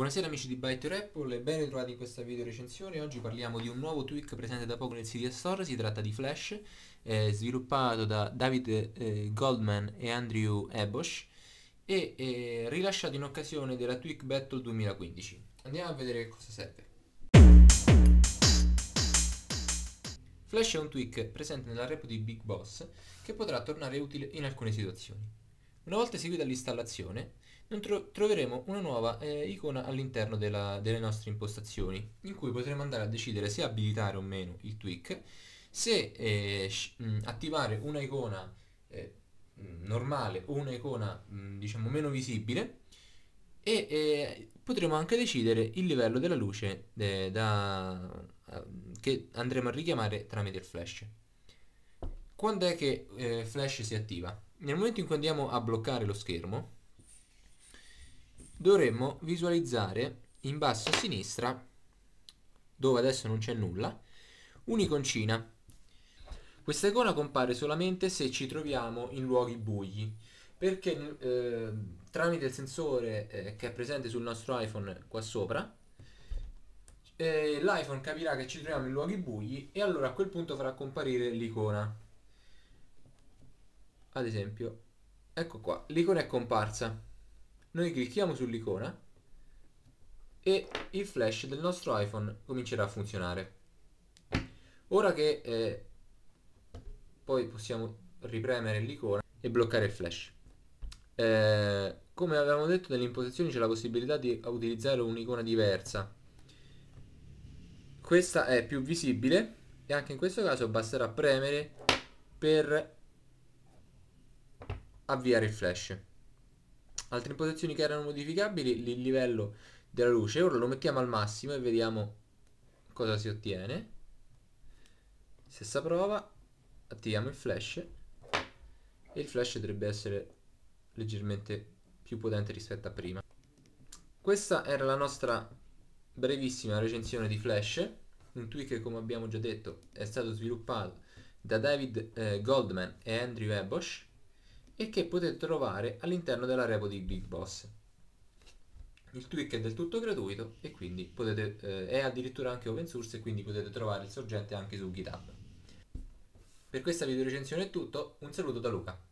Buonasera amici di Byte Your Apple e ben ritrovati in questa video recensione. Oggi parliamo di un nuovo tweak presente da poco nel CD Store, si tratta di Flash, eh, sviluppato da David eh, Goldman e Andrew Ebosch e eh, rilasciato in occasione della Tweak Battle 2015. Andiamo a vedere che cosa serve. Flash è un tweak presente nella repo di Big Boss che potrà tornare utile in alcune situazioni. Una volta eseguita l'installazione, tro troveremo una nuova eh, icona all'interno delle nostre impostazioni, in cui potremo andare a decidere se abilitare o meno il tweak, se eh, attivare una icona eh, normale o una icona mh, diciamo meno visibile e eh, potremo anche decidere il livello della luce eh, da, eh, che andremo a richiamare tramite il flash quando è che eh, Flash si attiva? Nel momento in cui andiamo a bloccare lo schermo, dovremmo visualizzare in basso a sinistra, dove adesso non c'è nulla, un'iconcina. Questa icona compare solamente se ci troviamo in luoghi bui, perché eh, tramite il sensore eh, che è presente sul nostro iPhone qua sopra, eh, l'iPhone capirà che ci troviamo in luoghi bui e allora a quel punto farà comparire l'icona ad esempio, ecco qua, l'icona è comparsa. Noi clicchiamo sull'icona e il flash del nostro iPhone comincerà a funzionare. Ora che eh, poi possiamo ripremere l'icona e bloccare il flash. Eh, come avevamo detto nelle impostazioni c'è la possibilità di utilizzare un'icona diversa. Questa è più visibile e anche in questo caso basterà premere per avviare il flash. Altre impostazioni che erano modificabili, il livello della luce, ora lo mettiamo al massimo e vediamo cosa si ottiene. Stessa prova, attiviamo il flash e il flash dovrebbe essere leggermente più potente rispetto a prima. Questa era la nostra brevissima recensione di Flash, un tweak che come abbiamo già detto è stato sviluppato da David eh, Goldman e Andrew Ebosch e che potete trovare all'interno della repo di Big Boss. Il tweak è del tutto gratuito e quindi potete, eh, è addirittura anche open source e quindi potete trovare il sorgente anche su GitHub. Per questa video recensione è tutto, un saluto da Luca.